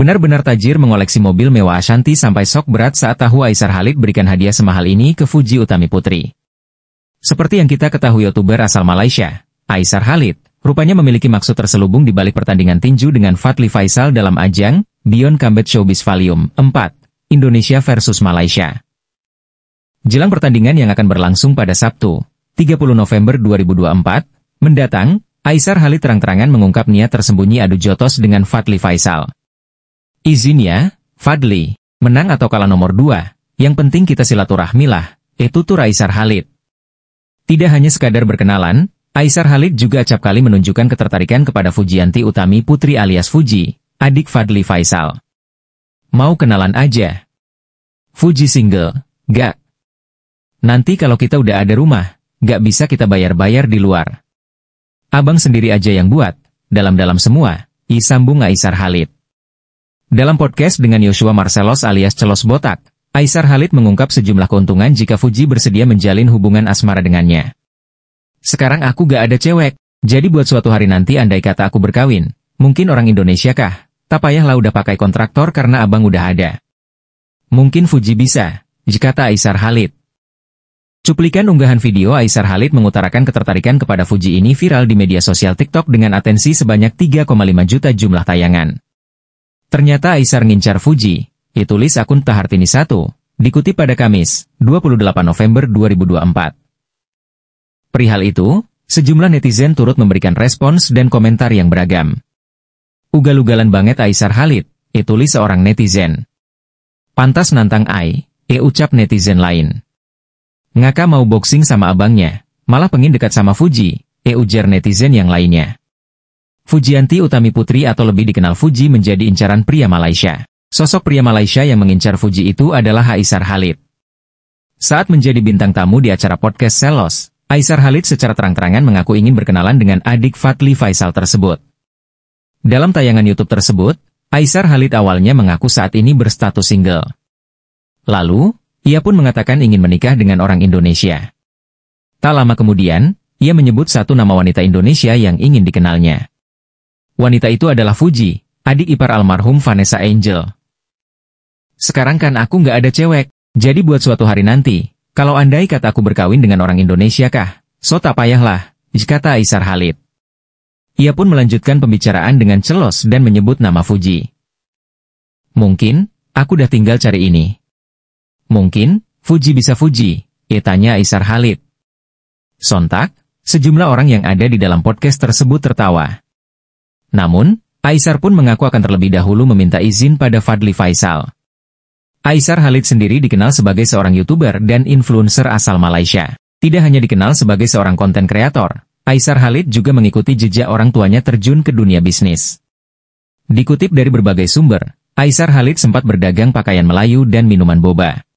Benar-benar tajir mengoleksi mobil mewah Ashanti sampai sok berat saat tahu Aisar Halid berikan hadiah semahal ini ke Fuji Utami Putri. Seperti yang kita ketahui youtuber asal Malaysia, Aisar Halid, rupanya memiliki maksud terselubung di balik pertandingan tinju dengan Fatli Faisal dalam ajang Beyond Combat Showbiz Valium 4, Indonesia versus Malaysia. Jelang pertandingan yang akan berlangsung pada Sabtu, 30 November 2024, mendatang, Aisar Halid terang-terangan mengungkap niat tersembunyi adu jotos dengan Fatli Faisal. Izin ya, Fadli, menang atau kalah nomor dua, yang penting kita silaturahmi lah. itu tuh Raisar Halid. Tidak hanya sekadar berkenalan, Aisar Halid juga acap kali menunjukkan ketertarikan kepada Fujianti Utami Putri alias Fuji, adik Fadli Faisal. Mau kenalan aja. Fuji single, gak. Nanti kalau kita udah ada rumah, gak bisa kita bayar-bayar di luar. Abang sendiri aja yang buat, dalam-dalam semua, isambung Aisar Halid. Dalam podcast dengan Yosua Marcelos alias Celos Botak, Aisar Halid mengungkap sejumlah keuntungan jika Fuji bersedia menjalin hubungan asmara dengannya. Sekarang aku gak ada cewek, jadi buat suatu hari nanti andai kata aku berkawin, mungkin orang Indonesia kah? Tak payahlah udah pakai kontraktor karena abang udah ada. Mungkin Fuji bisa, jika tak Aisar Halid. Cuplikan unggahan video Aisar Halid mengutarakan ketertarikan kepada Fuji ini viral di media sosial TikTok dengan atensi sebanyak 3,5 juta jumlah tayangan. Ternyata Aisar ngincar Fuji, ditulis akun Tahartini 1, dikutip pada Kamis, 28 November 2024. Perihal itu, sejumlah netizen turut memberikan respons dan komentar yang beragam. Ugal-ugalan banget Aisar Halid, ditulis seorang netizen. Pantas nantang Ai, e ucap netizen lain. Ngaka mau boxing sama abangnya, malah pengin dekat sama Fuji, e ujar netizen yang lainnya. Fujianti Utami Putri atau lebih dikenal Fuji menjadi incaran pria Malaysia. Sosok pria Malaysia yang mengincar Fuji itu adalah Aisar Halid. Saat menjadi bintang tamu di acara podcast Selos, Aisar Halid secara terang-terangan mengaku ingin berkenalan dengan adik Fatli Faisal tersebut. Dalam tayangan YouTube tersebut, Aisar Halid awalnya mengaku saat ini berstatus single. Lalu, ia pun mengatakan ingin menikah dengan orang Indonesia. Tak lama kemudian, ia menyebut satu nama wanita Indonesia yang ingin dikenalnya. Wanita itu adalah Fuji, adik ipar almarhum Vanessa Angel. Sekarang kan aku nggak ada cewek, jadi buat suatu hari nanti, kalau andai kata aku berkawin dengan orang Indonesia kah, so tak payahlah, kata Isar Halid. Ia pun melanjutkan pembicaraan dengan celos dan menyebut nama Fuji. Mungkin, aku udah tinggal cari ini. Mungkin, Fuji bisa Fuji, tanya Isar Halid. Sontak, sejumlah orang yang ada di dalam podcast tersebut tertawa. Namun, Aisar pun mengaku akan terlebih dahulu meminta izin pada Fadli Faisal. Aisar Halid sendiri dikenal sebagai seorang YouTuber dan influencer asal Malaysia. Tidak hanya dikenal sebagai seorang konten kreator, Aisar Halid juga mengikuti jejak orang tuanya terjun ke dunia bisnis. Dikutip dari berbagai sumber, Aisar Halid sempat berdagang pakaian Melayu dan minuman boba.